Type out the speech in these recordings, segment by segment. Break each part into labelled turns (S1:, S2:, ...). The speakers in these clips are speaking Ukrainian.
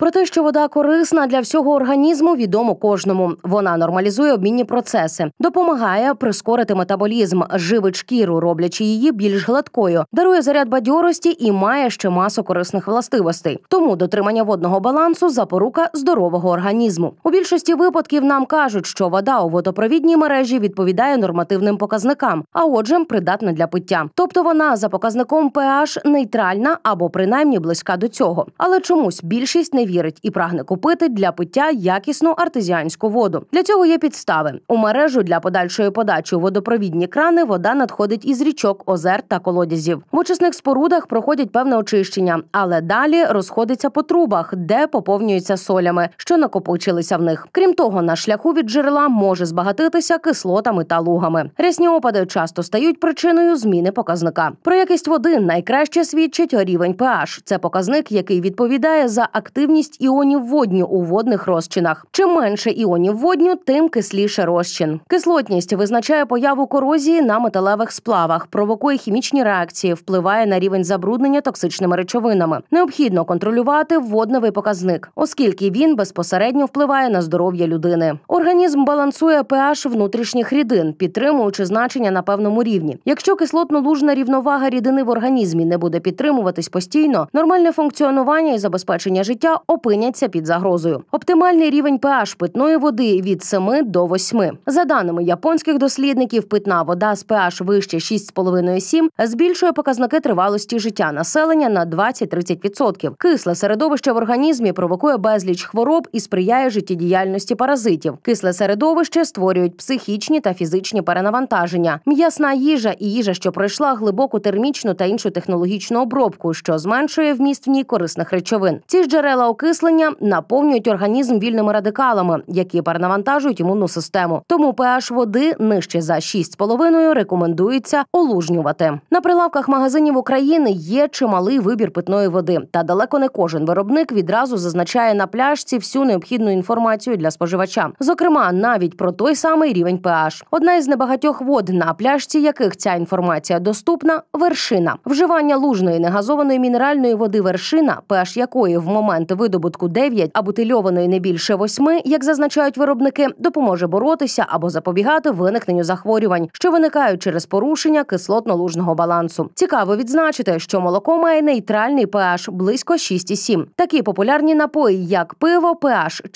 S1: Про те, що вода корисна для всього організму, відомо кожному. Вона нормалізує обмінні процеси, допомагає прискорити метаболізм, живить шкіру, роблячи її більш гладкою, дарує заряд бадьорості і має ще масу корисних властивостей. Тому дотримання водного балансу запорука здорового організму. У більшості випадків нам кажуть, що вода у водопровідній мережі відповідає нормативним показникам, а отже, придатна для пиття. Тобто вона за показником pH нейтральна або принаймні близька до цього. Але чомусь більшість не вірить і прагне купити для пиття якісну артезіанську воду. Для цього є підстави у мережу для подальшої подачі у водопровідні крани. Вода надходить із річок, озер та колодязів. В очисних спорудах проходять певне очищення, але далі розходиться по трубах, де поповнюються солями, що накопичилися в них. Крім того, на шляху від джерела може збагатитися кислотами та лугами. Рясні опади часто стають причиною зміни показника. Про якість води найкраще свідчить рівень pH. Це показник, який відповідає за активність наявність іонів водню у водних розчинах. Чим менше іонів водню, тим кисліше розчин. Кислотність визначає появу корозії на металевих сплавах, провокує хімічні реакції, впливає на рівень забруднення токсичними речовинами. Необхідно контролювати водневий показник, оскільки він безпосередньо впливає на здоров'я людини. Організм балансує pH внутрішніх рідин, підтримуючи значення на певному рівні. Якщо кислотно-лужна рівновага рідини в організмі не буде підтримуватись постійно, нормальне функціонування і забезпечення життя опиняться під загрозою. Оптимальний рівень pH питної води від 7 до 8. За даними японських дослідників, питна вода з pH вище 6,5-7 збільшує показники тривалості життя населення на 20-30%. Кисле середовище в організмі провокує безліч хвороб і сприяє життєдіяльності паразитів. Кисле середовище створюють психічні та фізичні перенавантаження. М'ясна їжа і їжа, що пройшла глибоку термічну та іншу технологічну обробку, що зменшує вміст в ній корисних речовин. Ці ж джерела окислення наповнюють організм вільними радикалами, які перенавантажують імунну систему. Тому pH води нижче за 6,5 рекомендується олужнювати. На прилавках магазинів України є чималий вибір питної води, та далеко не кожен виробник відразу зазначає на пляшці всю необхідну інформацію для споживача, зокрема навіть про той самий рівень pH. Одна із небагатьох вод на пляшці, яких ця інформація доступна вершина. Вживання лужної негазованої мінеральної води вершина, pH якої в момент виду видобутку 9, а бутильованої не більше 8, як зазначають виробники, допоможе боротися або запобігати виникненню захворювань, що виникають через порушення кислотно-лужного балансу. Цікаво відзначити, що молоко має нейтральний pH близько 6,7. Такі популярні напої, як пиво, pH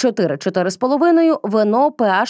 S1: 4-4,5, вино pH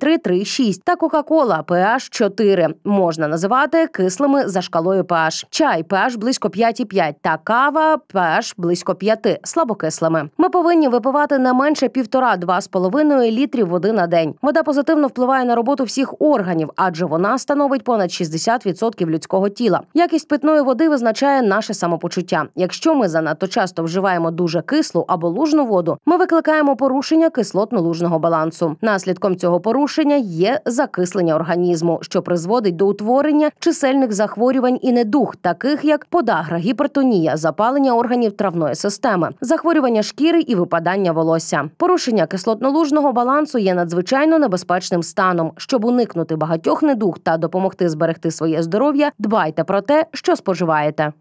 S1: 3,3-3,6 та Кока-Кола pH 4, можна називати кислими за шкалою pH. Чай pH близько 5,5 та кава pH близько 5, слабокислими. Ми повинні випивати не менше півтора-два з половиною літрів води на день. Вода позитивно впливає на роботу всіх органів, адже вона становить понад 60% людського тіла. Якість питної води визначає наше самопочуття. Якщо ми занадто часто вживаємо дуже кислу або лужну воду, ми викликаємо порушення кислотно-лужного балансу. Наслідком цього порушення є закислення організму, що призводить до утворення чисельних захворювань і недуг, таких як подагра, гіпертонія, запалення органів травної системи, захворювання шкіри і випадання волосся. Порушення кислотно-лужного балансу є надзвичайно небезпечним станом. Щоб уникнути багатьох недуг та допомогти зберегти своє здоров'я, дбайте про те, що споживаєте.